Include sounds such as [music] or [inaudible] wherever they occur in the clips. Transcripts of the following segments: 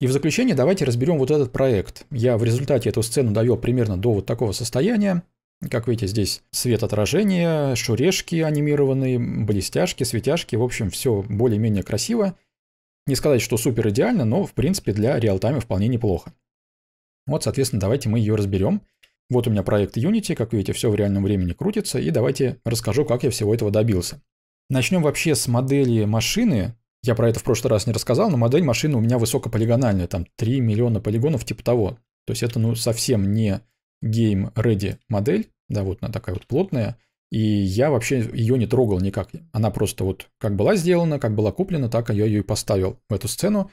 И в заключение давайте разберем вот этот проект. Я в результате эту сцену довел примерно до вот такого состояния. Как видите, здесь свет отражения, шурешки анимированные, блестяшки, светяшки. В общем, все более-менее красиво. Не сказать, что супер идеально, но в принципе для реалтайма вполне неплохо. Вот, соответственно, давайте мы ее разберем. Вот у меня проект Unity, как видите, все в реальном времени крутится, и давайте расскажу, как я всего этого добился. Начнем вообще с модели машины, я про это в прошлый раз не рассказал, но модель машины у меня высокополигональная, там 3 миллиона полигонов типа того. То есть это ну совсем не game ready модель, да, вот она такая вот плотная, и я вообще ее не трогал никак. Она просто вот как была сделана, как была куплена, так я ее и поставил в эту сцену.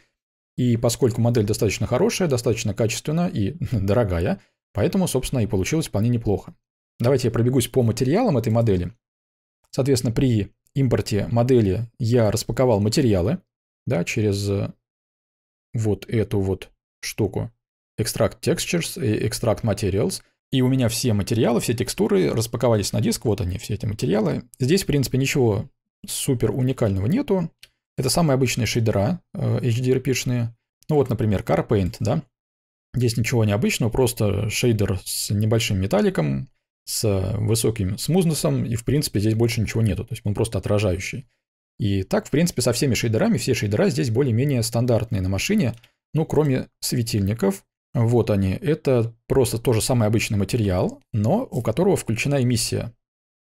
И поскольку модель достаточно хорошая, достаточно качественная и [laughs] дорогая, поэтому, собственно, и получилось вполне неплохо. Давайте я пробегусь по материалам этой модели. Соответственно, при импорте модели я распаковал материалы, да, через э, вот эту вот штуку Extract Textures и Extract Materials. И у меня все материалы, все текстуры распаковались на диск, вот они, все эти материалы. Здесь, в принципе, ничего супер уникального нету. Это самые обычные шейдера HDR-пишные. Э, ну вот, например, Car Paint, да. Здесь ничего необычного, просто шейдер с небольшим металликом, с высоким смузнесом, и в принципе здесь больше ничего нету, то есть он просто отражающий. И так, в принципе, со всеми шейдерами, все шейдера здесь более-менее стандартные на машине, ну, кроме светильников. Вот они, это просто тоже самый обычный материал, но у которого включена эмиссия.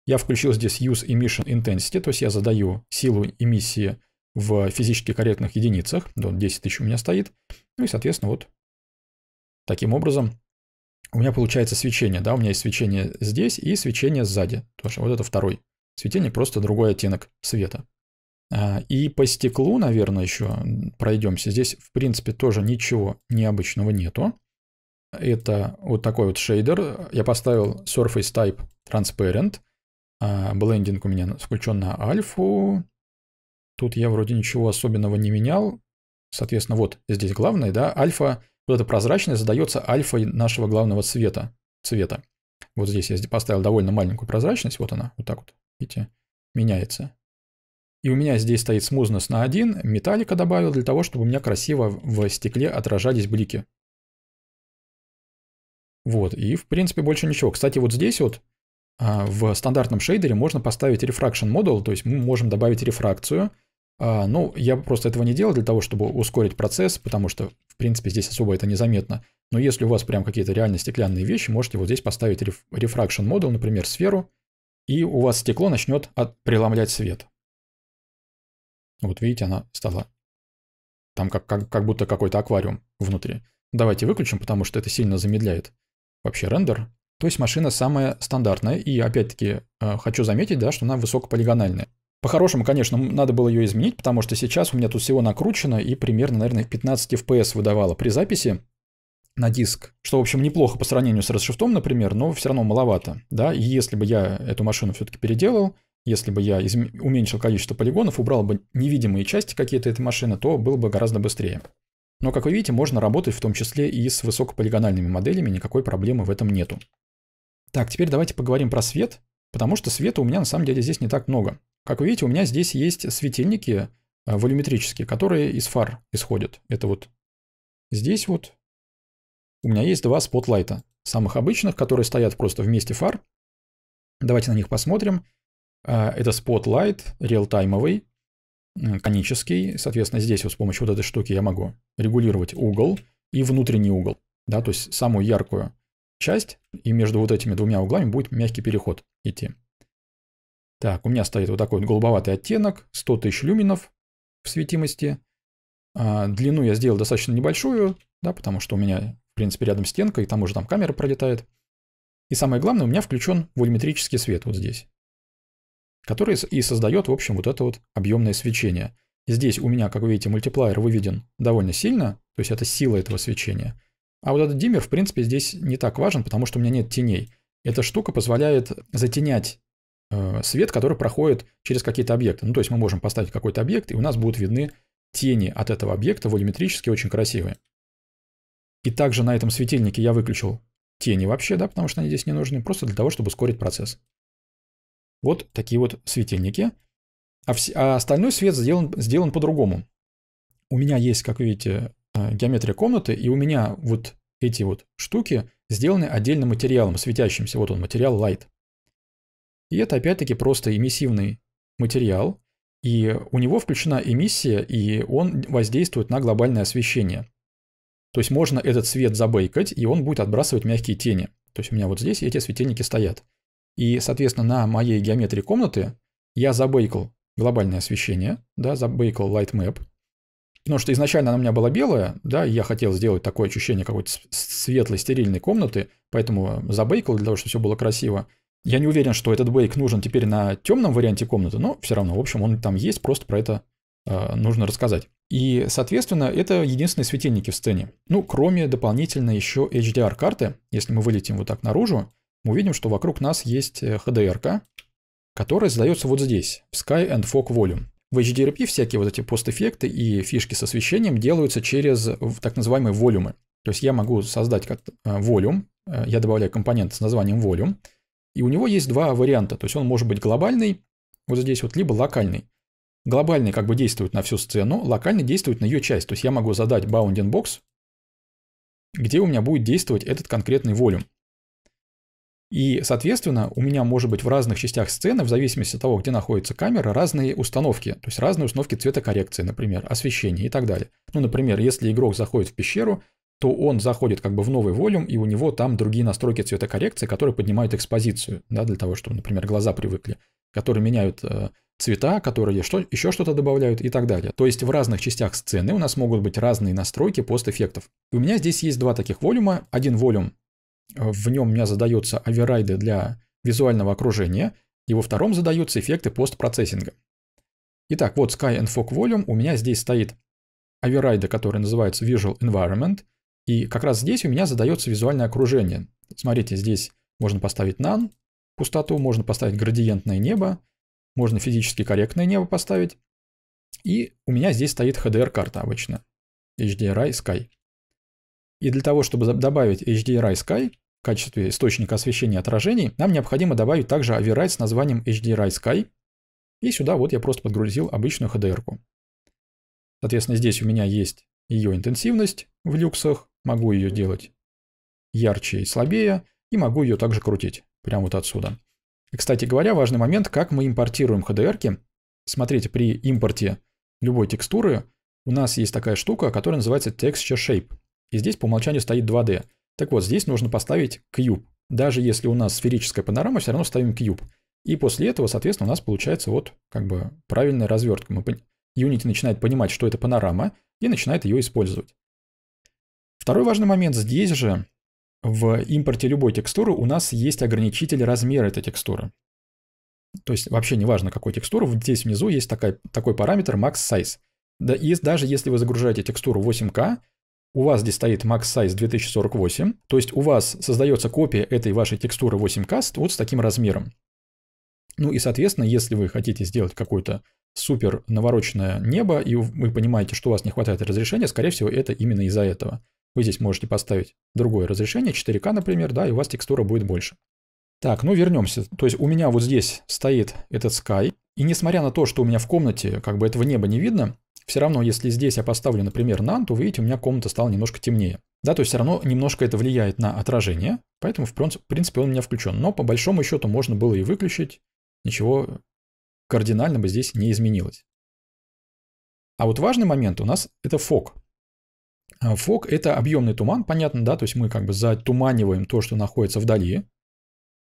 Я включил здесь Use Emission Intensity, то есть я задаю силу эмиссии в физически корректных единицах, 10 тысяч у меня стоит, ну и, соответственно, вот таким образом у меня получается свечение, да, у меня есть свечение здесь и свечение сзади, тоже вот это второй. Светение просто другой оттенок света. А, и по стеклу, наверное, еще пройдемся. Здесь, в принципе, тоже ничего необычного нету. Это вот такой вот шейдер. Я поставил Surface Type Transparent. А, блендинг у меня включен на альфу. Тут я вроде ничего особенного не менял. Соответственно, вот здесь главное, да, альфа вот ну, эта прозрачность задается альфой нашего главного цвета. цвета. Вот здесь я поставил довольно маленькую прозрачность, вот она, вот так вот, видите, меняется. И у меня здесь стоит смузность на 1, металлика добавил для того, чтобы у меня красиво в стекле отражались блики. Вот, и в принципе больше ничего. Кстати, вот здесь вот а, в стандартном шейдере можно поставить Refraction Model, то есть мы можем добавить рефракцию – а, ну, я просто этого не делал для того, чтобы ускорить процесс, потому что, в принципе, здесь особо это незаметно. Но если у вас прям какие-то реально стеклянные вещи, можете вот здесь поставить реф Refraction Model, например, сферу, и у вас стекло начнет от преломлять свет. Вот видите, она стала там как, как, как будто какой-то аквариум внутри. Давайте выключим, потому что это сильно замедляет вообще рендер. То есть машина самая стандартная, и опять-таки э, хочу заметить, да, что она высокополигональная. По-хорошему, конечно, надо было ее изменить, потому что сейчас у меня тут всего накручено и примерно, наверное, 15 FPS выдавало при записи на диск, что, в общем, неплохо по сравнению с расшифтом, например, но все равно маловато, да, и если бы я эту машину все-таки переделал, если бы я изм... уменьшил количество полигонов, убрал бы невидимые части какие-то этой машины, то было бы гораздо быстрее. Но, как вы видите, можно работать в том числе и с высокополигональными моделями, никакой проблемы в этом нету. Так, теперь давайте поговорим про свет, потому что света у меня на самом деле здесь не так много. Как вы видите, у меня здесь есть светильники э, волюметрические, которые из фар исходят. Это вот здесь вот у меня есть два спотлайта, самых обычных, которые стоят просто вместе фар. Давайте на них посмотрим. Э, это спотлайт реалтаймовый, э, конический. Соответственно, здесь вот с помощью вот этой штуки я могу регулировать угол и внутренний угол, да, то есть самую яркую часть, и между вот этими двумя углами будет мягкий переход идти. Так, у меня стоит вот такой вот голубоватый оттенок, 100 тысяч люминов в светимости. А, длину я сделал достаточно небольшую, да, потому что у меня, в принципе, рядом стенка, и там уже там камера пролетает. И самое главное, у меня включен вольметрический свет вот здесь, который и создает, в общем, вот это вот объемное свечение. Здесь у меня, как вы видите, мультиплайер выведен довольно сильно, то есть это сила этого свечения. А вот этот диммер, в принципе, здесь не так важен, потому что у меня нет теней. Эта штука позволяет затенять Э, свет, который проходит через какие-то объекты. Ну, то есть мы можем поставить какой-то объект, и у нас будут видны тени от этого объекта, волюметрически очень красивые. И также на этом светильнике я выключил тени вообще, да, потому что они здесь не нужны, просто для того, чтобы ускорить процесс. Вот такие вот светильники. А, вс... а остальной свет сделан, сделан по-другому. У меня есть, как видите, э, геометрия комнаты, и у меня вот эти вот штуки сделаны отдельным материалом, светящимся. Вот он, материал Light. И это опять-таки просто эмиссивный материал, и у него включена эмиссия, и он воздействует на глобальное освещение. То есть можно этот свет забейкать, и он будет отбрасывать мягкие тени. То есть у меня вот здесь эти светильники стоят. И, соответственно, на моей геометрии комнаты я забейкал глобальное освещение, да, забейкал light map, потому что изначально она у меня была белая, да, и я хотел сделать такое ощущение какой-то светлой, стерильной комнаты, поэтому забейкал для того, чтобы все было красиво. Я не уверен, что этот бейк нужен теперь на темном варианте комнаты, но все равно, в общем, он там есть, просто про это э, нужно рассказать. И, соответственно, это единственные светильники в сцене. Ну, кроме дополнительно еще HDR-карты, если мы вылетим вот так наружу, мы увидим, что вокруг нас есть э, HDR-ка, которая задается вот здесь, в Sky and Fog Volume. В HDRP всякие вот эти постэффекты и фишки с освещением делаются через так называемые волюмы. То есть я могу создать как э, волюм, э, я добавляю компонент с названием волюм, и у него есть два варианта. То есть он может быть глобальный, вот здесь вот, либо локальный. Глобальный как бы действует на всю сцену, локальный действует на ее часть. То есть я могу задать bounding box, где у меня будет действовать этот конкретный волюм. И, соответственно, у меня может быть в разных частях сцены, в зависимости от того, где находится камера, разные установки. То есть разные установки цветокоррекции, например, освещения и так далее. Ну, например, если игрок заходит в пещеру, то он заходит как бы в новый волюм, и у него там другие настройки цветокоррекции, которые поднимают экспозицию, да, для того, чтобы, например, глаза привыкли, которые меняют э, цвета, которые что, еще что-то добавляют и так далее. То есть в разных частях сцены у нас могут быть разные настройки постэффектов. И у меня здесь есть два таких волюма. Один волюм, э, в нем у меня задаются оверрайды для визуального окружения, и во втором задаются эффекты постпроцессинга. Итак, вот Sky and Fog Volume, у меня здесь стоит оверрайды, которые называются Visual Environment – и как раз здесь у меня задается визуальное окружение. Смотрите, здесь можно поставить нан, пустоту, можно поставить градиентное небо, можно физически корректное небо поставить. И у меня здесь стоит HDR-карта обычно, HDRI Sky. И для того, чтобы добавить HDRI Sky в качестве источника освещения отражений, нам необходимо добавить также override с названием HDRI Sky. И сюда вот я просто подгрузил обычную HDR-ку. Соответственно, здесь у меня есть ее интенсивность в люксах, Могу ее делать ярче и слабее, и могу ее также крутить, прямо вот отсюда. И, кстати говоря, важный момент, как мы импортируем HDR-ки. Смотрите, при импорте любой текстуры у нас есть такая штука, которая называется Texture Shape. И здесь по умолчанию стоит 2D. Так вот, здесь нужно поставить Cube, Даже если у нас сферическая панорама, все равно ставим Cube, И после этого, соответственно, у нас получается вот как бы правильная развертка. Мы Unity начинает понимать, что это панорама, и начинает ее использовать. Второй важный момент здесь же, в импорте любой текстуры у нас есть ограничитель размера этой текстуры. То есть вообще не важно, какой текстуры, здесь внизу есть такой, такой параметр max size. Да, и даже если вы загружаете текстуру 8К, у вас здесь стоит max size 2048, то есть у вас создается копия этой вашей текстуры 8К вот с таким размером. Ну и, соответственно, если вы хотите сделать какое-то супер навороченное небо, и вы понимаете, что у вас не хватает разрешения, скорее всего, это именно из-за этого. Вы здесь можете поставить другое разрешение, 4К, например, да, и у вас текстура будет больше. Так, ну вернемся. То есть у меня вот здесь стоит этот Sky, и несмотря на то, что у меня в комнате как бы этого неба не видно, все равно, если здесь я поставлю, например, NaN, то вы видите, у меня комната стала немножко темнее. Да, то есть все равно немножко это влияет на отражение, поэтому в принципе он у меня включен. Но по большому счету можно было и выключить, ничего кардинально бы здесь не изменилось. А вот важный момент у нас это фок. А, фог – это объемный туман, понятно, да, то есть мы как бы затуманиваем то, что находится вдали.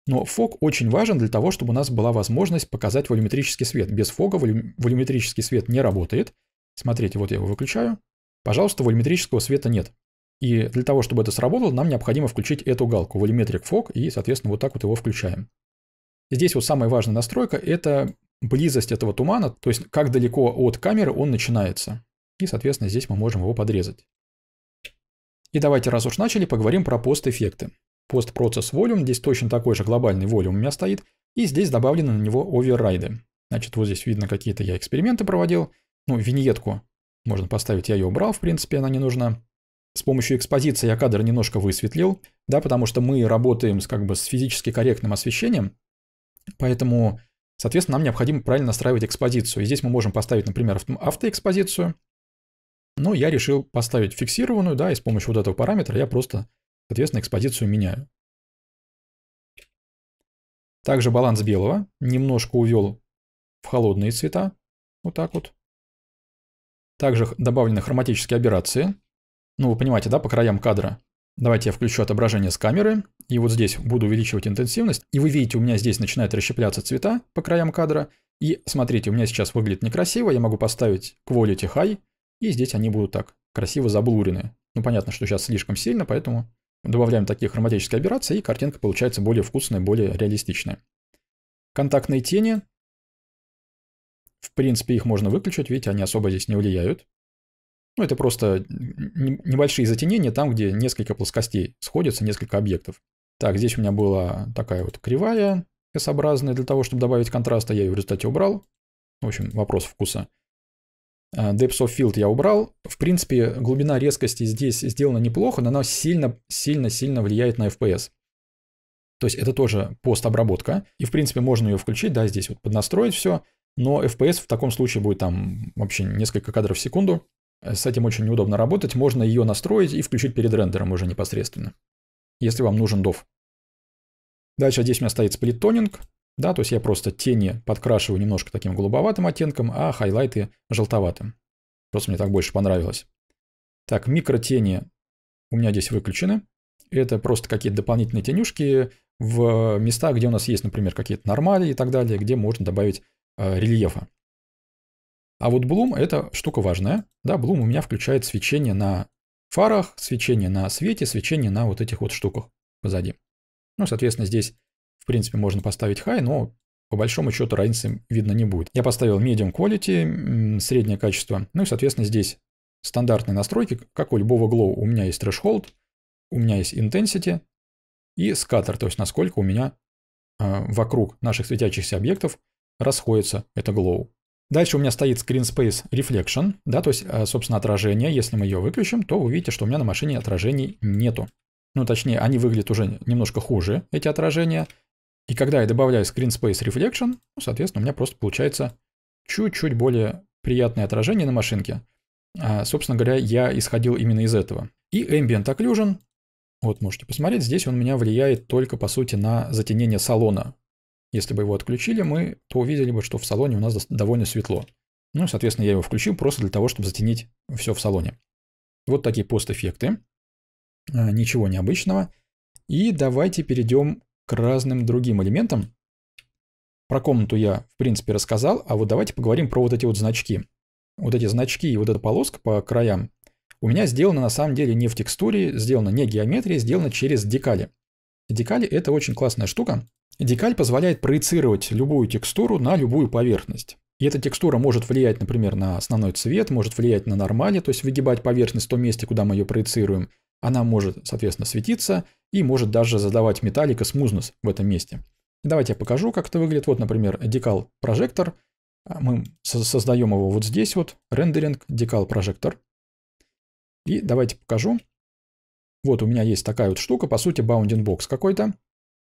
Но фог очень важен для того, чтобы у нас была возможность показать волюметрический свет. Без фога волюметрический свет не работает. Смотрите, вот я его выключаю. Пожалуйста, волюметрического света нет. И для того, чтобы это сработало, нам необходимо включить эту галку, волюметрик фог, и, соответственно, вот так вот его включаем. Здесь вот самая важная настройка – это близость этого тумана, то есть как далеко от камеры он начинается. И, соответственно, здесь мы можем его подрезать. И давайте, раз уж начали, поговорим про пост-эффекты. Пост-процесс volume, здесь точно такой же глобальный volume у меня стоит, и здесь добавлены на него оверрайды. Значит, вот здесь видно, какие-то я эксперименты проводил. Ну, виньетку можно поставить, я ее убрал, в принципе, она не нужна. С помощью экспозиции я кадр немножко высветлил, да, потому что мы работаем с, как бы с физически корректным освещением, поэтому, соответственно, нам необходимо правильно настраивать экспозицию. И здесь мы можем поставить, например, автоэкспозицию, но я решил поставить фиксированную, да, и с помощью вот этого параметра я просто, соответственно, экспозицию меняю. Также баланс белого немножко увел в холодные цвета, вот так вот. Также добавлены хроматические аберрации. Ну, вы понимаете, да, по краям кадра. Давайте я включу отображение с камеры, и вот здесь буду увеличивать интенсивность. И вы видите, у меня здесь начинают расщепляться цвета по краям кадра. И смотрите, у меня сейчас выглядит некрасиво, я могу поставить Quality High, и здесь они будут так, красиво заблурены. Ну понятно, что сейчас слишком сильно, поэтому добавляем такие хроматические операции, и картинка получается более вкусная, более реалистичная. Контактные тени. В принципе, их можно выключить, ведь они особо здесь не влияют. Ну, это просто небольшие затенения там, где несколько плоскостей сходятся, несколько объектов. Так, здесь у меня была такая вот кривая S-образная для того, чтобы добавить контраста, я ее в результате убрал. В общем, вопрос вкуса. А, Depth of Field я убрал. В принципе, глубина резкости здесь сделана неплохо, но она сильно-сильно-сильно влияет на FPS. То есть это тоже постобработка. И, в принципе, можно ее включить, да, здесь вот поднастроить все. Но FPS в таком случае будет там вообще несколько кадров в секунду. С этим очень неудобно работать. Можно ее настроить и включить перед рендером уже непосредственно, если вам нужен DOF. Дальше здесь у меня стоит сплиттонинг. Да, то есть я просто тени подкрашиваю немножко таким голубоватым оттенком, а хайлайты желтоватым. Просто мне так больше понравилось. Так, микротени у меня здесь выключены. Это просто какие-то дополнительные тенюшки в местах, где у нас есть, например, какие-то нормали и так далее, где можно добавить э, рельефа. А вот Bloom – это штука важная. Да, Bloom у меня включает свечение на фарах, свечение на свете, свечение на вот этих вот штуках позади. Ну, соответственно, здесь в принципе, можно поставить high, но по большому счету разницы видно не будет. Я поставил medium quality, среднее качество. Ну и, соответственно, здесь стандартные настройки, как у любого glow. У меня есть threshold, у меня есть intensity и scatter, то есть насколько у меня э, вокруг наших светящихся объектов расходится это glow. Дальше у меня стоит Screen Space Reflection, да, то есть, а, собственно, отражение. Если мы ее выключим, то вы видите, что у меня на машине отражений нету. Ну, точнее, они выглядят уже немножко хуже, эти отражения. И когда я добавляю Screen Space Reflection, ну, соответственно, у меня просто получается чуть-чуть более приятное отражение на машинке. А, собственно говоря, я исходил именно из этого. И Ambient Occlusion, вот можете посмотреть, здесь он у меня влияет только, по сути, на затенение салона. Если бы его отключили мы, то увидели бы, что в салоне у нас довольно светло. Ну, соответственно, я его включил просто для того, чтобы затенить все в салоне. Вот такие пост-эффекты. А, ничего необычного. И давайте перейдем к разным другим элементам. Про комнату я, в принципе, рассказал, а вот давайте поговорим про вот эти вот значки. Вот эти значки и вот эта полоска по краям у меня сделано на самом деле не в текстуре, сделано не геометрия, сделано через декали. Декали это очень классная штука. Декаль позволяет проецировать любую текстуру на любую поверхность. И эта текстура может влиять, например, на основной цвет, может влиять на нормали, то есть выгибать поверхность в том месте, куда мы ее проецируем, она может, соответственно, светиться и может даже задавать металлика смузнус в этом месте. Давайте я покажу, как это выглядит. Вот, например, декал прожектор. А, мы создаем его вот здесь вот, рендеринг, декал прожектор. И давайте покажу. Вот у меня есть такая вот штука, по сути, bounding box какой-то.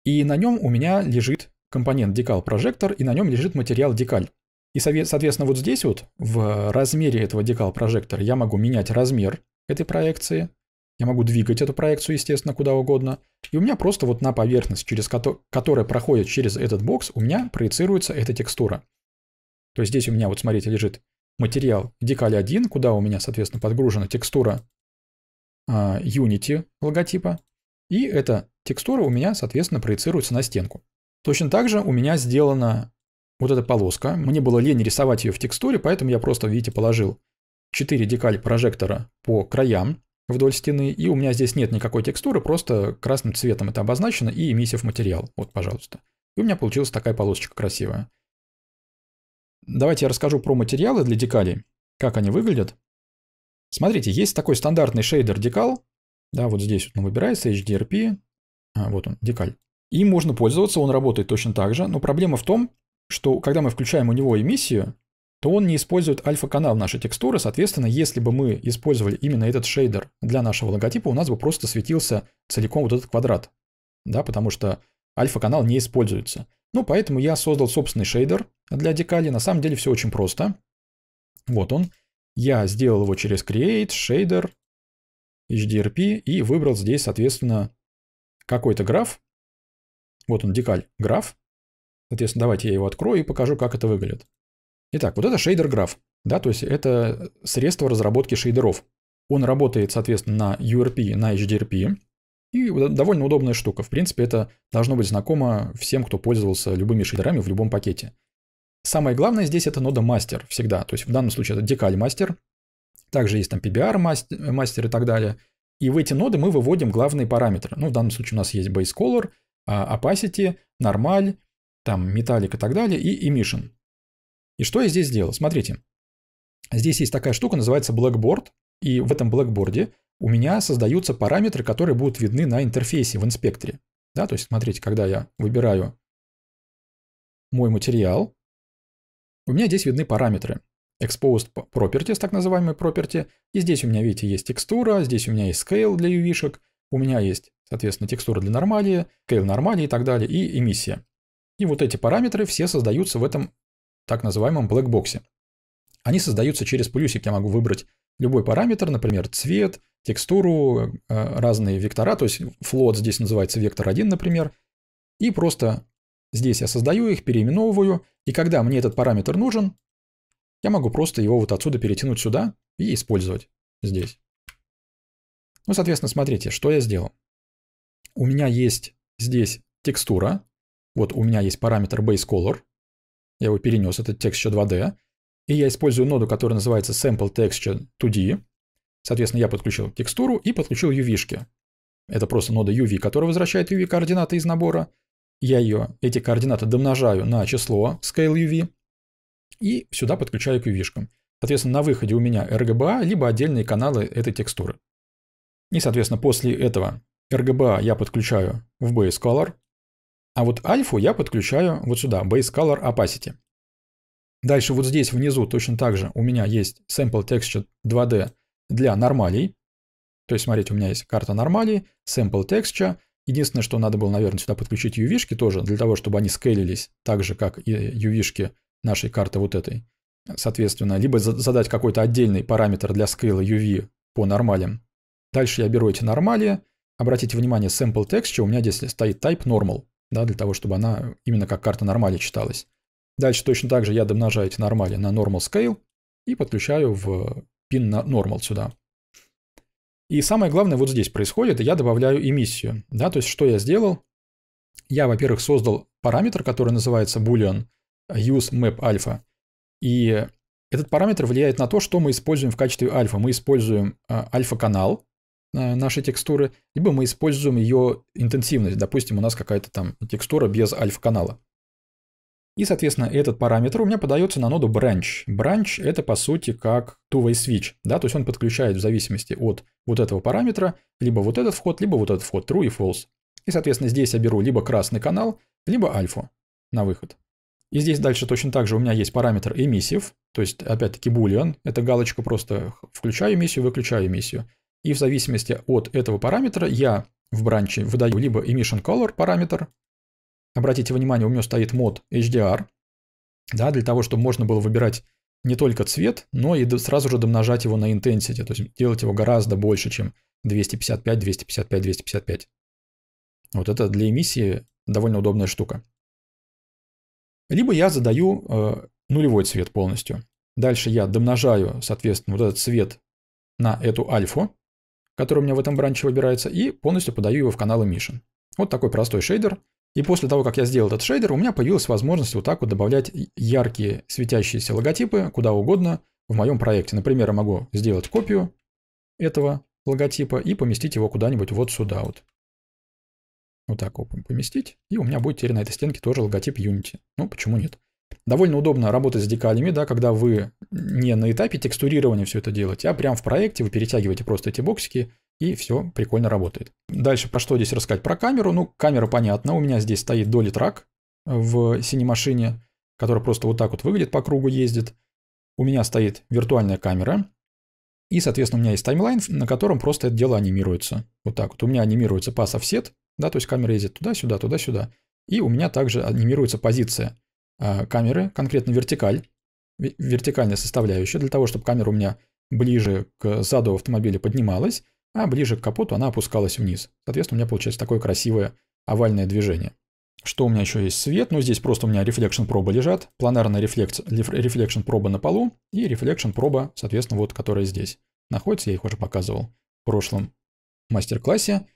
И на нем у меня лежит компонент декал прожектор, и на нем лежит материал декаль. И, соответственно, вот здесь вот, в размере этого декал прожектора, я могу менять размер этой проекции. Я могу двигать эту проекцию, естественно, куда угодно. И у меня просто вот на поверхность, через ко- которая проходит через этот бокс, у меня проецируется эта текстура. То есть здесь у меня, вот смотрите, лежит материал декаль 1, куда у меня, соответственно, подгружена текстура а, Unity логотипа. И эта текстура у меня, соответственно, проецируется на стенку. Точно так же у меня сделана вот эта полоска. Мне было лень рисовать ее в текстуре, поэтому я просто, видите, положил 4 декаль прожектора по краям вдоль стены, и у меня здесь нет никакой текстуры, просто красным цветом это обозначено и эмиссив материал. Вот, пожалуйста. И у меня получилась такая полосочка красивая. Давайте я расскажу про материалы для декалей, как они выглядят. Смотрите, есть такой стандартный шейдер декал, да, вот здесь он выбирается, HDRP, а, вот он, декаль. Им можно пользоваться, он работает точно так же, но проблема в том, что когда мы включаем у него эмиссию, то он не использует альфа-канал нашей текстуры. Соответственно, если бы мы использовали именно этот шейдер для нашего логотипа, у нас бы просто светился целиком вот этот квадрат. Да, потому что альфа-канал не используется. Ну, поэтому я создал собственный шейдер для декали. На самом деле все очень просто. Вот он. Я сделал его через Create, Shader, HDRP и выбрал здесь, соответственно, какой-то граф. Вот он, декаль, граф. Соответственно, давайте я его открою и покажу, как это выглядит. Итак, вот это шейдер граф, да, то есть это средство разработки шейдеров. Он работает, соответственно, на URP, на HDRP, и довольно удобная штука. В принципе, это должно быть знакомо всем, кто пользовался любыми шейдерами в любом пакете. Самое главное здесь это нода мастер всегда. То есть в данном случае это декаль мастер. Также есть там PBR мастер, и так далее. И в эти ноды мы выводим главные параметры. Ну, в данном случае у нас есть base color, а, opacity, normal, там metallic и так далее, и emission. И что я здесь сделал? Смотрите, здесь есть такая штука, называется Blackboard, и в этом Blackboard у меня создаются параметры, которые будут видны на интерфейсе в инспекторе. Да, то есть, смотрите, когда я выбираю мой материал, у меня здесь видны параметры. Exposed Properties, так называемые property. И здесь у меня, видите, есть текстура, здесь у меня есть scale для UV-шек, у меня есть, соответственно, текстура для нормалии, scale нормалии и так далее, и эмиссия. И вот эти параметры все создаются в этом так называемом блэкбоксе. Они создаются через плюсик, я могу выбрать любой параметр, например, цвет, текстуру, э, разные вектора, то есть float здесь называется вектор 1, например, и просто здесь я создаю их, переименовываю, и когда мне этот параметр нужен, я могу просто его вот отсюда перетянуть сюда и использовать здесь. Ну, соответственно, смотрите, что я сделал. У меня есть здесь текстура, вот у меня есть параметр base color, я его перенес, этот текст еще 2D, и я использую ноду, которая называется Sample Texture 2D. Соответственно, я подключил текстуру и подключил UV-шки. Это просто нода UV, которая возвращает UV-координаты из набора. Я ее, эти координаты домножаю на число Scale UV и сюда подключаю к UV-шкам. Соответственно, на выходе у меня RGBA, а, либо отдельные каналы этой текстуры. И, соответственно, после этого RGBA а я подключаю в Base Color, а вот альфу я подключаю вот сюда, Base Color Opacity. Дальше вот здесь внизу точно так же у меня есть Sample Texture 2D для нормалей. То есть, смотрите, у меня есть карта нормалей, Sample Texture. Единственное, что надо было, наверное, сюда подключить UV-шки тоже, для того, чтобы они скейлились так же, как и UV-шки нашей карты вот этой. Соответственно, либо задать какой-то отдельный параметр для скейла UV по нормалям. Дальше я беру эти нормали. Обратите внимание, Sample Texture, у меня здесь стоит Type Normal да, для того, чтобы она именно как карта нормали читалась. Дальше точно так же я домножаю эти нормали на normal scale и подключаю в pin на normal сюда. И самое главное вот здесь происходит, я добавляю эмиссию. Да, то есть что я сделал? Я, во-первых, создал параметр, который называется boolean use map alpha. И этот параметр влияет на то, что мы используем в качестве альфа. Мы используем а, альфа-канал, Э, нашей текстуры, либо мы используем ее интенсивность. Допустим, у нас какая-то там текстура без альф-канала. И, соответственно, этот параметр у меня подается на ноду branch. Branch — это, по сути, как two-way switch, да, то есть он подключает в зависимости от вот этого параметра либо вот этот вход, либо вот этот вход true и false. И, соответственно, здесь я беру либо красный канал, либо альфу на выход. И здесь дальше точно так же у меня есть параметр emissive то есть, опять-таки, boolean, это галочка просто включаю эмиссию, выключаю эмиссию. И в зависимости от этого параметра я в бранче выдаю либо emission color параметр. Обратите внимание, у меня стоит мод HDR, да, для того, чтобы можно было выбирать не только цвет, но и сразу же домножать его на intensity, то есть делать его гораздо больше, чем 255, 255, 255. Вот это для эмиссии довольно удобная штука. Либо я задаю э, нулевой цвет полностью. Дальше я домножаю, соответственно, вот этот цвет на эту альфу который у меня в этом бранче выбирается, и полностью подаю его в канал Emission. Вот такой простой шейдер. И после того, как я сделал этот шейдер, у меня появилась возможность вот так вот добавлять яркие светящиеся логотипы куда угодно в моем проекте. Например, я могу сделать копию этого логотипа и поместить его куда-нибудь вот сюда вот. Вот так вот поместить. И у меня будет теперь на этой стенке тоже логотип Unity. Ну, почему нет? Довольно удобно работать с декалями, да, когда вы не на этапе текстурирования все это делаете, а прям в проекте вы перетягиваете просто эти боксики, и все прикольно работает. Дальше про что здесь рассказать? Про камеру. Ну, камера понятна. У меня здесь стоит Dolly Track в синей машине, которая просто вот так вот выглядит, по кругу ездит. У меня стоит виртуальная камера. И, соответственно, у меня есть таймлайн, на котором просто это дело анимируется. Вот так вот. У меня анимируется пас офсет, да, то есть камера ездит туда-сюда, туда-сюда. И у меня также анимируется позиция. Э, камеры, конкретно вертикаль, вертикальная составляющая, для того, чтобы камера у меня ближе к заду автомобиля поднималась, а ближе к капоту она опускалась вниз. Соответственно, у меня получается такое красивое овальное движение. Что у меня еще есть? Свет. Ну, здесь просто у меня рефлекшн пробы лежат, планарная рефлекшн проба на полу и рефлекшн проба, соответственно, вот, которая здесь находится. Я их уже показывал в прошлом мастер-классе.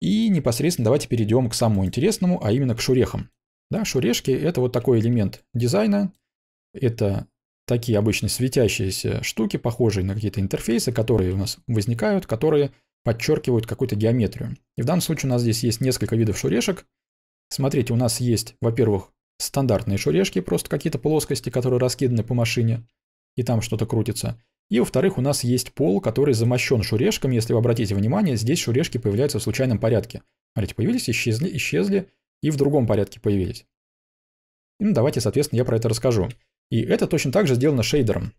И непосредственно давайте перейдем к самому интересному, а именно к шурехам. Да, шурешки – это вот такой элемент дизайна. Это такие обычно светящиеся штуки, похожие на какие-то интерфейсы, которые у нас возникают, которые подчеркивают какую-то геометрию. И в данном случае у нас здесь есть несколько видов шурешек. Смотрите, у нас есть, во-первых, стандартные шурешки, просто какие-то плоскости, которые раскиданы по машине, и там что-то крутится. И, во-вторых, у нас есть пол, который замощен шурешками. Если вы обратите внимание, здесь шурешки появляются в случайном порядке. Смотрите, появились, исчезли, исчезли и в другом порядке появились. И, ну, давайте, соответственно, я про это расскажу. И это точно так же сделано шейдером.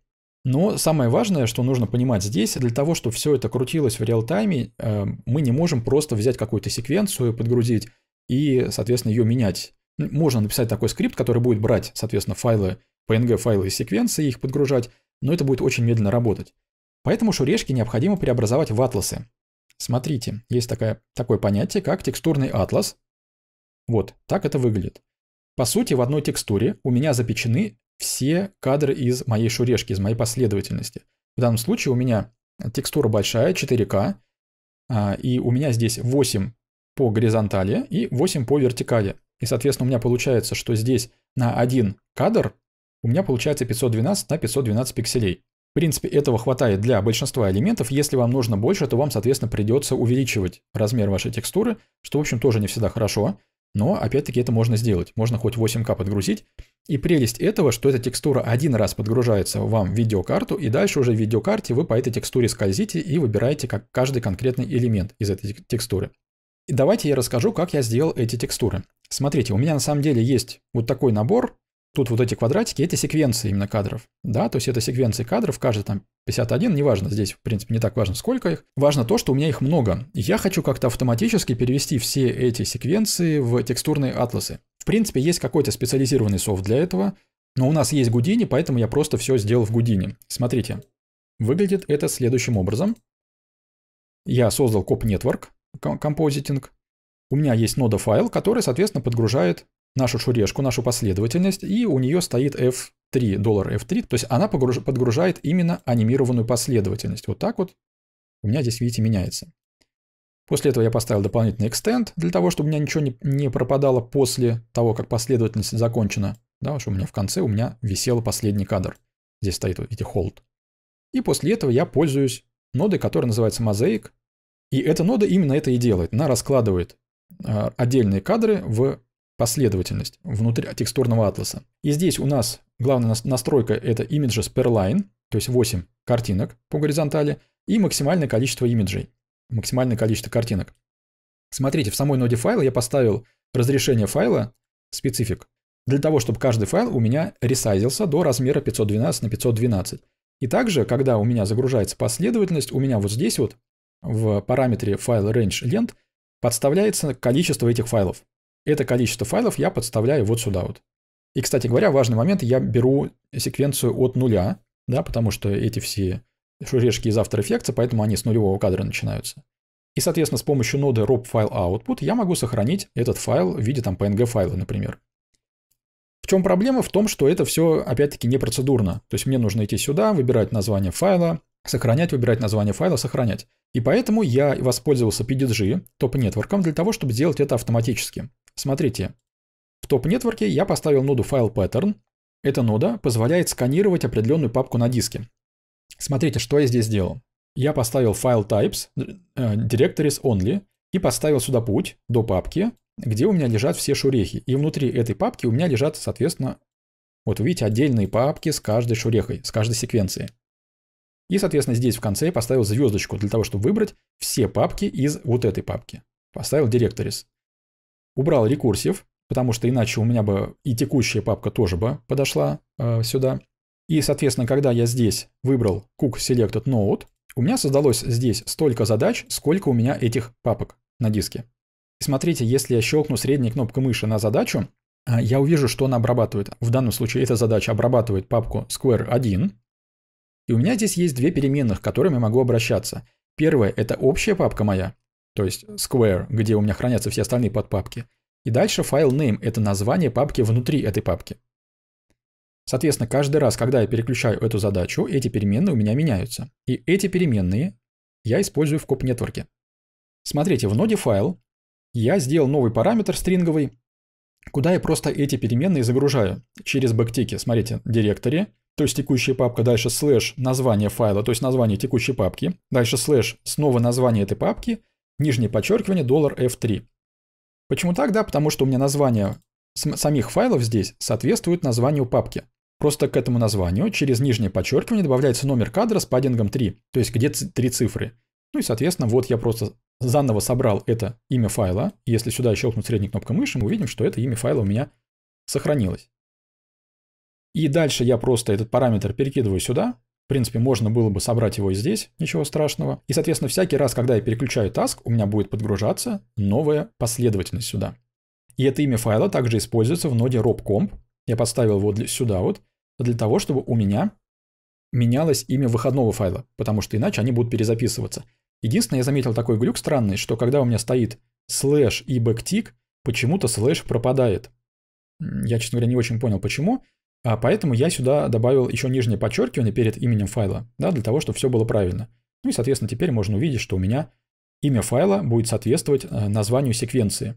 Но самое важное, что нужно понимать здесь, для того, чтобы все это крутилось в реал-тайме, эм, мы не можем просто взять какую-то секвенцию, подгрузить и, соответственно, ее менять. Ну, можно написать такой скрипт, который будет брать, соответственно, файлы, PNG-файлы из секвенции и их подгружать, но это будет очень медленно работать. Поэтому шурешки необходимо преобразовать в атласы. Смотрите, есть такое такое понятие, как текстурный атлас, вот, так это выглядит. По сути, в одной текстуре у меня запечены все кадры из моей шурешки, из моей последовательности. В данном случае у меня текстура большая, 4К, а, и у меня здесь 8 по горизонтали и 8 по вертикали. И, соответственно, у меня получается, что здесь на один кадр у меня получается 512 на 512 пикселей. В принципе, этого хватает для большинства элементов. Если вам нужно больше, то вам, соответственно, придется увеличивать размер вашей текстуры, что, в общем, тоже не всегда хорошо. Но, опять-таки, это можно сделать. Можно хоть 8К подгрузить. И прелесть этого, что эта текстура один раз подгружается вам в видеокарту, и дальше уже в видеокарте вы по этой текстуре скользите и выбираете как каждый конкретный элемент из этой текстуры. И давайте я расскажу, как я сделал эти текстуры. Смотрите, у меня на самом деле есть вот такой набор тут вот эти квадратики, это секвенции именно кадров, да, то есть это секвенции кадров, каждый там 51, неважно, здесь, в принципе, не так важно, сколько их, важно то, что у меня их много. я хочу как-то автоматически перевести все эти секвенции в текстурные атласы. В принципе, есть какой-то специализированный софт для этого, но у нас есть Гудини, поэтому я просто все сделал в Гудини. Смотрите, выглядит это следующим образом. Я создал коп Network Compositing, у меня есть нода файл, который, соответственно, подгружает нашу шурешку, нашу последовательность, и у нее стоит F3, доллар F3, то есть она погруж... подгружает именно анимированную последовательность. Вот так вот у меня здесь, видите, меняется. После этого я поставил дополнительный extend для того, чтобы у меня ничего не, не пропадало после того, как последовательность закончена. Да, что у меня в конце у меня висел последний кадр. Здесь стоит, видите, hold. И после этого я пользуюсь нодой, которая называется Mosaic. И эта нода именно это и делает. Она раскладывает а, отдельные кадры в последовательность внутри текстурного атласа. И здесь у нас главная настройка это images per line, то есть 8 картинок по горизонтали и максимальное количество имиджей, максимальное количество картинок. Смотрите, в самой ноде файла я поставил разрешение файла специфик для того, чтобы каждый файл у меня ресайзился до размера 512 на 512. И также, когда у меня загружается последовательность, у меня вот здесь вот в параметре файл range лент подставляется количество этих файлов это количество файлов я подставляю вот сюда вот. И, кстати говоря, важный момент, я беру секвенцию от нуля, да, потому что эти все шурешки из After Effects, поэтому они с нулевого кадра начинаются. И, соответственно, с помощью ноды rob File output я могу сохранить этот файл в виде там PNG файла, например. В чем проблема? В том, что это все, опять-таки, не процедурно. То есть мне нужно идти сюда, выбирать название файла, сохранять, выбирать название файла, сохранять. И поэтому я воспользовался PDG, топ-нетворком, для того, чтобы сделать это автоматически. Смотрите. В топ-нетворке я поставил ноду File pattern. Эта нода позволяет сканировать определенную папку на диске. Смотрите, что я здесь сделал. Я поставил File types, э, directories only, и поставил сюда путь до папки, где у меня лежат все шурехи. И внутри этой папки у меня лежат, соответственно, вот видите, отдельные папки с каждой шурехой, с каждой секвенцией. И, соответственно, здесь в конце я поставил звездочку для того, чтобы выбрать все папки из вот этой папки. Поставил directories убрал рекурсив, потому что иначе у меня бы и текущая папка тоже бы подошла э, сюда. И, соответственно, когда я здесь выбрал cook selected node, у меня создалось здесь столько задач, сколько у меня этих папок на диске. смотрите, если я щелкну средней кнопкой мыши на задачу, э, я увижу, что она обрабатывает. В данном случае эта задача обрабатывает папку square 1. И у меня здесь есть две переменных, к которым я могу обращаться. Первая – это общая папка моя, то есть square, где у меня хранятся все остальные подпапки. И дальше файл name – это название папки внутри этой папки. Соответственно, каждый раз, когда я переключаю эту задачу, эти переменные у меня меняются. И эти переменные я использую в коп-нетворке. Смотрите, в ноде файл я сделал новый параметр стринговый, куда я просто эти переменные загружаю через бэктики. Смотрите, директоре, то есть текущая папка, дальше слэш название файла, то есть название текущей папки, дальше слэш снова название этой папки – нижнее подчеркивание, доллар F3. Почему так, да? Потому что у меня название самих файлов здесь соответствует названию папки. Просто к этому названию через нижнее подчеркивание добавляется номер кадра с паддингом 3, то есть где три цифры. Ну и, соответственно, вот я просто заново собрал это имя файла. Если сюда щелкнуть средней кнопкой мыши, мы увидим, что это имя файла у меня сохранилось. И дальше я просто этот параметр перекидываю сюда, в принципе, можно было бы собрать его и здесь, ничего страшного. И, соответственно, всякий раз, когда я переключаю таск, у меня будет подгружаться новая последовательность сюда. И это имя файла также используется в ноде rob.comp. Я подставил его для, сюда вот, для того, чтобы у меня менялось имя выходного файла, потому что иначе они будут перезаписываться. Единственное, я заметил такой глюк странный, что когда у меня стоит слэш и бэктик, почему-то слэш пропадает. Я, честно говоря, не очень понял, почему. А Поэтому я сюда добавил еще нижнее подчеркивание перед именем файла, да, для того, чтобы все было правильно. Ну и, соответственно, теперь можно увидеть, что у меня имя файла будет соответствовать э, названию секвенции.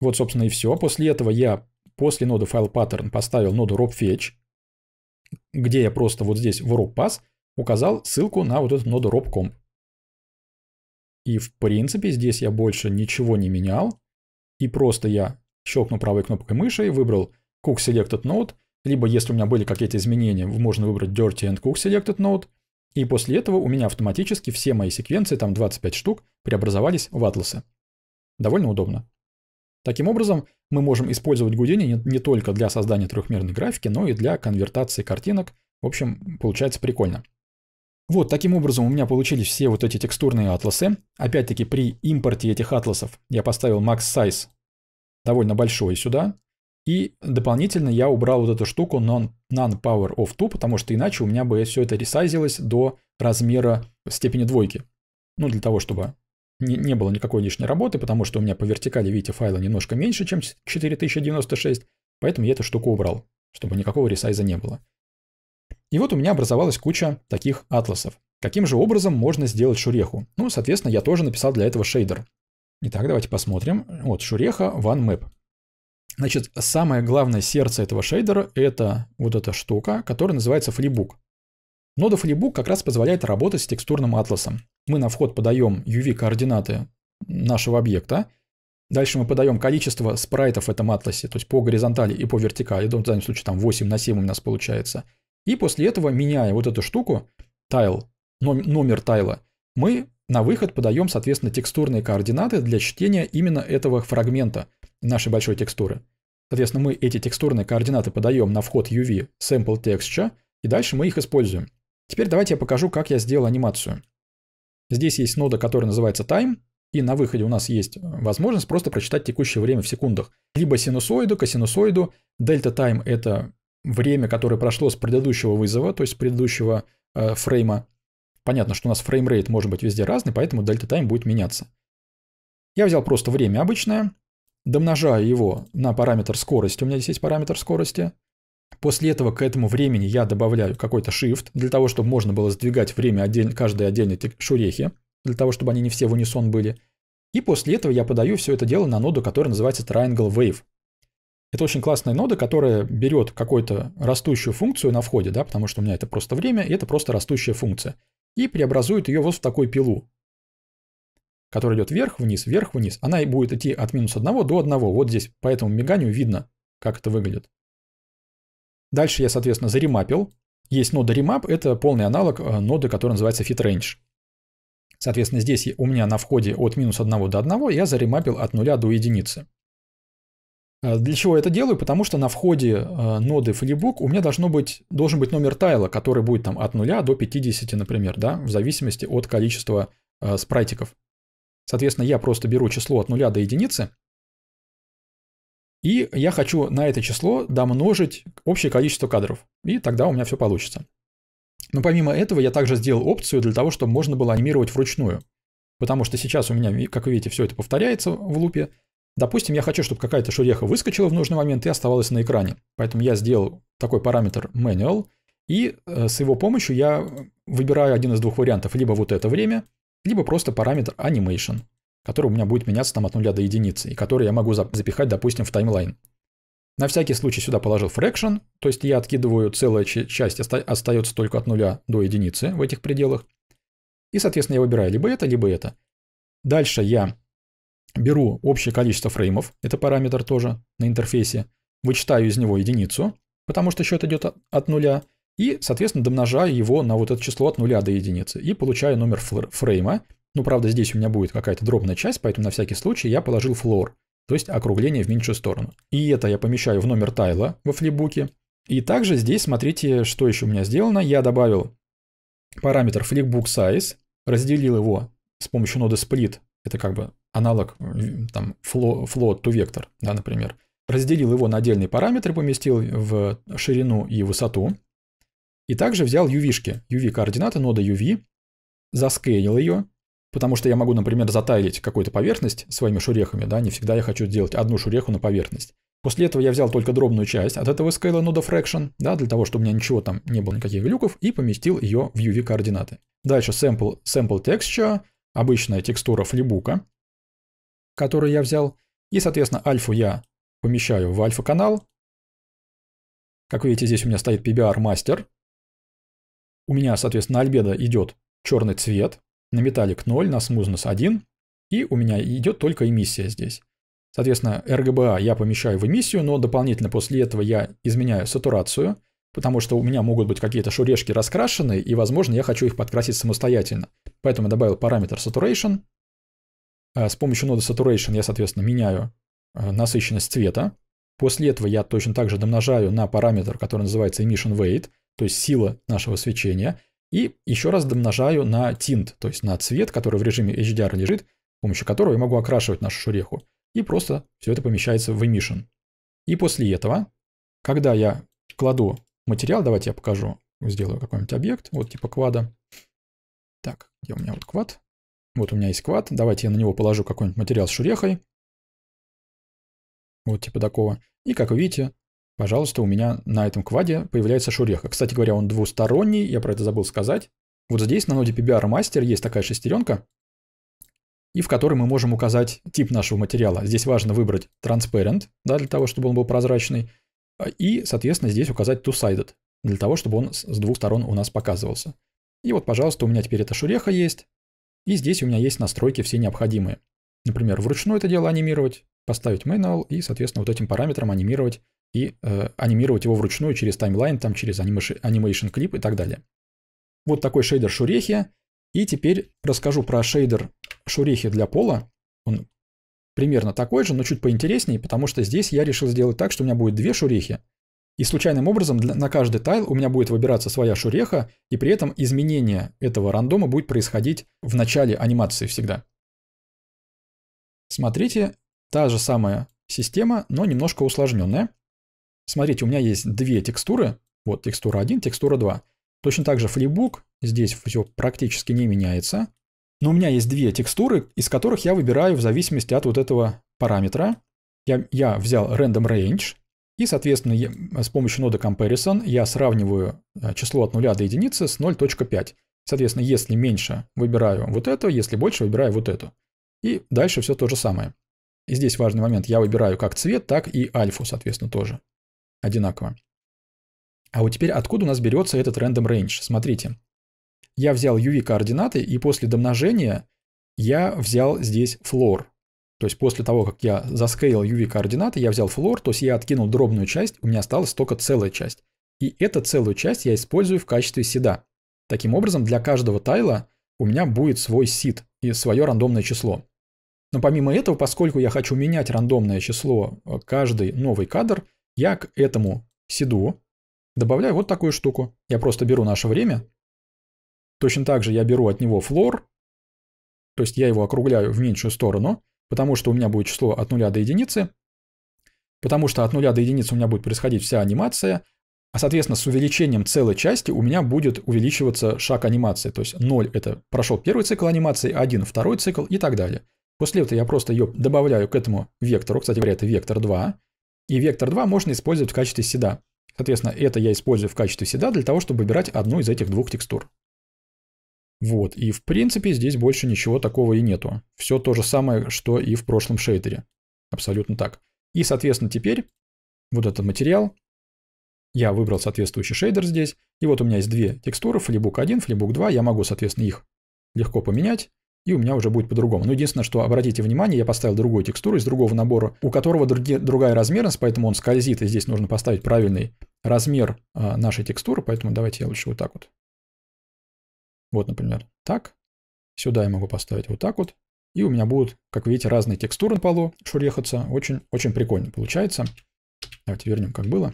Вот, собственно, и все. После этого я после ноды file pattern поставил ноду rob fetch, где я просто вот здесь в rob robpass указал ссылку на вот эту ноду robcom. И в принципе здесь я больше ничего не менял. И просто я щелкнул правой кнопкой мыши, выбрал cook selected node, либо если у меня были какие-то изменения, можно выбрать dirty and cook selected node, и после этого у меня автоматически все мои секвенции, там 25 штук, преобразовались в атласы. Довольно удобно. Таким образом, мы можем использовать гудение не только для создания трехмерной графики, но и для конвертации картинок. В общем, получается прикольно. Вот таким образом у меня получились все вот эти текстурные атласы. Опять-таки при импорте этих атласов я поставил max size довольно большой сюда, и дополнительно я убрал вот эту штуку non, non power of 2, потому что иначе у меня бы все это ресайзилось до размера э, степени двойки. Ну, для того, чтобы не, не было никакой лишней работы, потому что у меня по вертикали, видите, файла немножко меньше, чем 4096, поэтому я эту штуку убрал, чтобы никакого ресайза не было. И вот у меня образовалась куча таких атласов. Каким же образом можно сделать шуреху? Ну, соответственно, я тоже написал для этого шейдер. Итак, давайте посмотрим. Вот, шуреха OneMap. Значит, самое главное сердце этого шейдера – это вот эта штука, которая называется FreeBook. Нода FreeBook как раз позволяет работать с текстурным атласом. Мы на вход подаем UV-координаты нашего объекта, дальше мы подаем количество спрайтов в этом атласе, то есть по горизонтали и по вертикали, ну, в данном случае там 8 на 7 у нас получается. И после этого, меняя вот эту штуку, тайл, номер тайла, мы на выход подаем, соответственно, текстурные координаты для чтения именно этого фрагмента – нашей большой текстуры. Соответственно, мы эти текстурные координаты подаем на вход UV sample texture, и дальше мы их используем. Теперь давайте я покажу, как я сделал анимацию. Здесь есть нода, которая называется time, и на выходе у нас есть э, возможность просто прочитать текущее время в секундах. Либо синусоиду, косинусоиду. Delta time – это время, которое прошло с предыдущего вызова, то есть с предыдущего э, фрейма. Понятно, что у нас фреймрейт может быть везде разный, поэтому Delta time будет меняться. Я взял просто время обычное, домножаю его на параметр скорости, у меня здесь есть параметр скорости, После этого к этому времени я добавляю какой-то shift, для того, чтобы можно было сдвигать время отдель... каждой отдельной шурехи, для того, чтобы они не все в унисон были. И после этого я подаю все это дело на ноду, которая называется Triangle Wave. Это очень классная нода, которая берет какую-то растущую функцию на входе, да, потому что у меня это просто время, и это просто растущая функция, и преобразует ее вот в такую пилу которая идет вверх-вниз, вверх-вниз, она и будет идти от минус 1 до 1. Вот здесь по этому миганию видно, как это выглядит. Дальше я, соответственно, заремапил. Есть нода remap, это полный аналог э, ноды, которая называется fitRange. Соответственно, здесь у меня на входе от минус 1 до 1 я заремапил от 0 до 1. Э, для чего я это делаю? Потому что на входе э, ноды Fleabook у меня должно быть, должен быть номер тайла, который будет там от 0 до 50, например, да, в зависимости от количества спрайтиков, Соответственно, я просто беру число от 0 до единицы, и я хочу на это число домножить общее количество кадров, и тогда у меня все получится. Но помимо этого я также сделал опцию для того, чтобы можно было анимировать вручную. Потому что сейчас у меня, как вы видите, все это повторяется в лупе. Допустим, я хочу, чтобы какая-то шуреха выскочила в нужный момент и оставалась на экране. Поэтому я сделал такой параметр manual, и э, с его помощью я выбираю один из двух вариантов. Либо вот это время – либо просто параметр animation, который у меня будет меняться там от 0 до единицы, и который я могу запихать, допустим, в таймлайн. На всякий случай сюда положил fraction, то есть я откидываю целая часть, остается только от 0 до единицы в этих пределах. И, соответственно, я выбираю либо это, либо это. Дальше я беру общее количество фреймов, это параметр тоже на интерфейсе, вычитаю из него единицу, потому что счет идет от 0, и, соответственно, домножаю его на вот это число от 0 до единицы и получаю номер фрейма. Ну, правда, здесь у меня будет какая-то дробная часть, поэтому на всякий случай я положил floor, то есть округление в меньшую сторону. И это я помещаю в номер тайла во флипбуке. И также здесь смотрите, что еще у меня сделано. Я добавил параметр flipbook size, разделил его с помощью ноды split, это как бы аналог э, там float to vector, да, например. Разделил его на отдельные параметры, поместил в ширину и высоту, и также взял UV-шки, UV-координаты, нода UV, заскейлил ее, потому что я могу, например, затайлить какую-то поверхность своими шурехами, да, не всегда я хочу сделать одну шуреху на поверхность. После этого я взял только дробную часть от этого скейла нода fraction, да, для того, чтобы у меня ничего там не было, никаких глюков, и поместил ее в UV координаты. Дальше sample, sample texture, обычная текстура флибука, которую я взял, и, соответственно, альфу я помещаю в альфа-канал. Как видите, здесь у меня стоит PBR мастер, у меня, соответственно, альбедо идет черный цвет, на металлик 0, на смузнес 1, и у меня идет только эмиссия здесь. Соответственно, RGBA я помещаю в эмиссию, но дополнительно после этого я изменяю сатурацию, потому что у меня могут быть какие-то шурешки раскрашены, и, возможно, я хочу их подкрасить самостоятельно. Поэтому я добавил параметр saturation. А с помощью ноды saturation я, соответственно, меняю э, насыщенность цвета. После этого я точно так же домножаю на параметр, который называется emission weight – то есть сила нашего свечения, и еще раз домножаю на тинт, то есть на цвет, который в режиме HDR лежит, с помощью которого я могу окрашивать нашу шуреху, и просто все это помещается в Emission. И после этого, когда я кладу материал, давайте я покажу, сделаю какой-нибудь объект, вот типа квада. Так, где у меня вот квад? Вот у меня есть квад, давайте я на него положу какой-нибудь материал с шурехой. Вот типа такого. И как вы видите, пожалуйста, у меня на этом кваде появляется шуреха. Кстати говоря, он двусторонний, я про это забыл сказать. Вот здесь на ноде PBR Master есть такая шестеренка, и в которой мы можем указать тип нашего материала. Здесь важно выбрать Transparent, да, для того, чтобы он был прозрачный, а, и, соответственно, здесь указать Two-Sided, для того, чтобы он с двух сторон у нас показывался. И вот, пожалуйста, у меня теперь эта шуреха есть, и здесь у меня есть настройки все необходимые. Например, вручную это дело анимировать, поставить manual и, соответственно, вот этим параметром анимировать и э, анимировать его вручную через таймлайн, там через animation клип и так далее. Вот такой шейдер шурехи. И теперь расскажу про шейдер шурехи для пола. Он примерно такой же, но чуть поинтереснее, потому что здесь я решил сделать так, что у меня будет две шурехи. И случайным образом для, на каждый тайл у меня будет выбираться своя шуреха, и при этом изменение этого рандома будет происходить в начале анимации всегда. Смотрите Та же самая система, но немножко усложненная. Смотрите, у меня есть две текстуры. Вот текстура 1, текстура 2. Точно так же флипбук. Здесь все практически не меняется. Но у меня есть две текстуры, из которых я выбираю в зависимости от вот этого параметра. Я, я взял random range, и, соответственно, я, с помощью ноды comparison я сравниваю э, число от 0 до единицы с 0.5. Соответственно, если меньше, выбираю вот это, если больше, выбираю вот эту. И дальше все то же самое. И Здесь важный момент. Я выбираю как цвет, так и альфу, соответственно, тоже. Одинаково. А вот теперь откуда у нас берется этот random range? Смотрите. Я взял UV-координаты, и после домножения я взял здесь floor. То есть после того, как я заскейл UV-координаты, я взял floor, то есть я откинул дробную часть, у меня осталась только целая часть. И эту целую часть я использую в качестве седа. Таким образом, для каждого тайла у меня будет свой сид и свое рандомное число. Но помимо этого, поскольку я хочу менять рандомное число э, каждый новый кадр, я к этому сиду добавляю вот такую штуку. Я просто беру наше время. Точно так же я беру от него флор, то есть я его округляю в меньшую сторону, потому что у меня будет число от 0 до единицы, потому что от 0 до единицы у меня будет происходить вся анимация, а соответственно с увеличением целой части у меня будет увеличиваться шаг анимации, то есть 0 это прошел первый цикл анимации, 1 второй цикл и так далее. После этого я просто ее добавляю к этому вектору, кстати говоря, это вектор 2, и вектор 2 можно использовать в качестве седа. Соответственно, это я использую в качестве седа для того, чтобы выбирать одну из этих двух текстур. Вот, и в принципе здесь больше ничего такого и нету. Все то же самое, что и в прошлом шейдере. Абсолютно так. И, соответственно, теперь вот этот материал, я выбрал соответствующий шейдер здесь, и вот у меня есть две текстуры, флибук 1, флибук 2, я могу, соответственно, их легко поменять и у меня уже будет по-другому. Но единственное, что обратите внимание, я поставил другую текстуру из другого набора, у которого други, другая размерность, поэтому он скользит, и здесь нужно поставить правильный размер э, нашей текстуры, поэтому давайте я лучше вот так вот. Вот, например, так. Сюда я могу поставить вот так вот. И у меня будут, как видите, разные текстуры на полу шурехаться. Очень-очень прикольно получается. Давайте вернем, как было.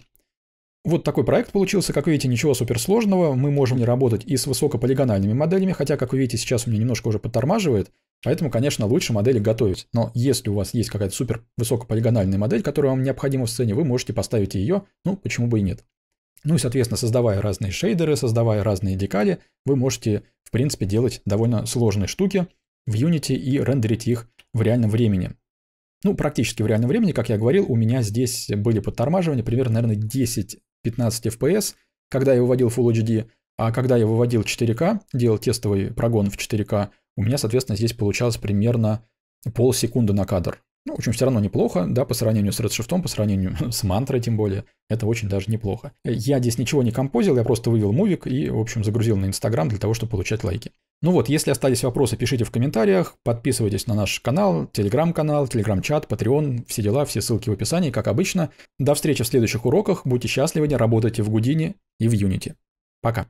Вот такой проект получился, как видите, ничего суперсложного, мы можем не работать и с высокополигональными моделями, хотя, как вы видите, сейчас у меня немножко уже подтормаживает, поэтому, конечно, лучше модели готовить. Но если у вас есть какая-то супер высокополигональная модель, которая вам необходима в сцене, вы можете поставить ее, ну, почему бы и нет. Ну и, соответственно, создавая разные шейдеры, создавая разные декали, вы можете, в принципе, делать довольно сложные штуки в Unity и рендерить их в реальном времени. Ну, практически в реальном времени, как я говорил, у меня здесь были подтормаживания примерно, наверное, 10 15 FPS, когда я выводил Full HD, а когда я выводил 4К, делал тестовый прогон в 4К, у меня, соответственно, здесь получалось примерно полсекунды на кадр. Ну, в общем, все равно неплохо, да, по сравнению с Redshift, по сравнению [laughs] с мантрой тем более, это очень даже неплохо. Я здесь ничего не композил, я просто вывел мувик и, в общем, загрузил на Инстаграм для того, чтобы получать лайки. Ну вот, если остались вопросы, пишите в комментариях, подписывайтесь на наш канал, телеграм-канал, телеграм-чат, патреон, все дела, все ссылки в описании, как обычно. До встречи в следующих уроках, будьте счастливы, работайте в Гудине и в Юнити. Пока.